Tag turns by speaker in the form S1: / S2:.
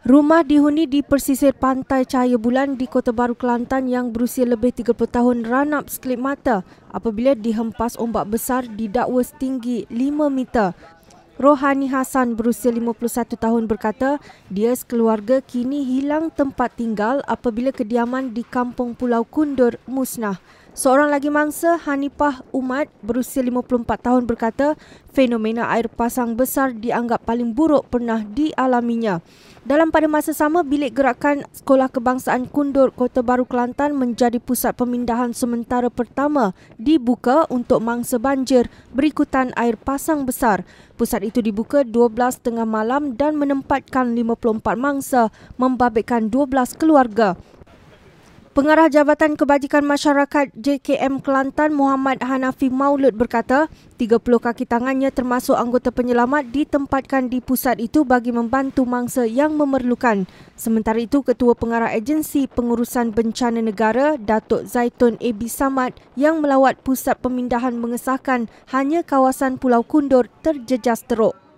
S1: Rumah dihuni di persisir pantai Cahaya Bulan di Kota Baru Kelantan yang berusia lebih 30 tahun ranap sekelip mata apabila dihempas ombak besar di didakwa setinggi 5 meter. Rohani Hasan berusia 51 tahun berkata dia sekeluarga kini hilang tempat tinggal apabila kediaman di kampung Pulau Kundur musnah. Seorang lagi mangsa, Hanipah Umat berusia 54 tahun berkata fenomena air pasang besar dianggap paling buruk pernah dialaminya. Dalam pada masa sama, bilik gerakan Sekolah Kebangsaan Kundur Kota Baru Kelantan menjadi pusat pemindahan sementara pertama dibuka untuk mangsa banjir berikutan air pasang besar. Pusat itu dibuka 12 tengah malam dan menempatkan 54 mangsa membabitkan 12 keluarga Pengarah Jabatan Kebajikan Masyarakat JKM Kelantan Muhammad Hanafi Maulud berkata, 30 kaki tangannya termasuk anggota penyelamat ditempatkan di pusat itu bagi membantu mangsa yang memerlukan. Sementara itu, Ketua Pengarah Agensi Pengurusan Bencana Negara, Datuk Zaitun Ebi Samad yang melawat pusat pemindahan mengesahkan hanya kawasan Pulau Kundur terjejas teruk.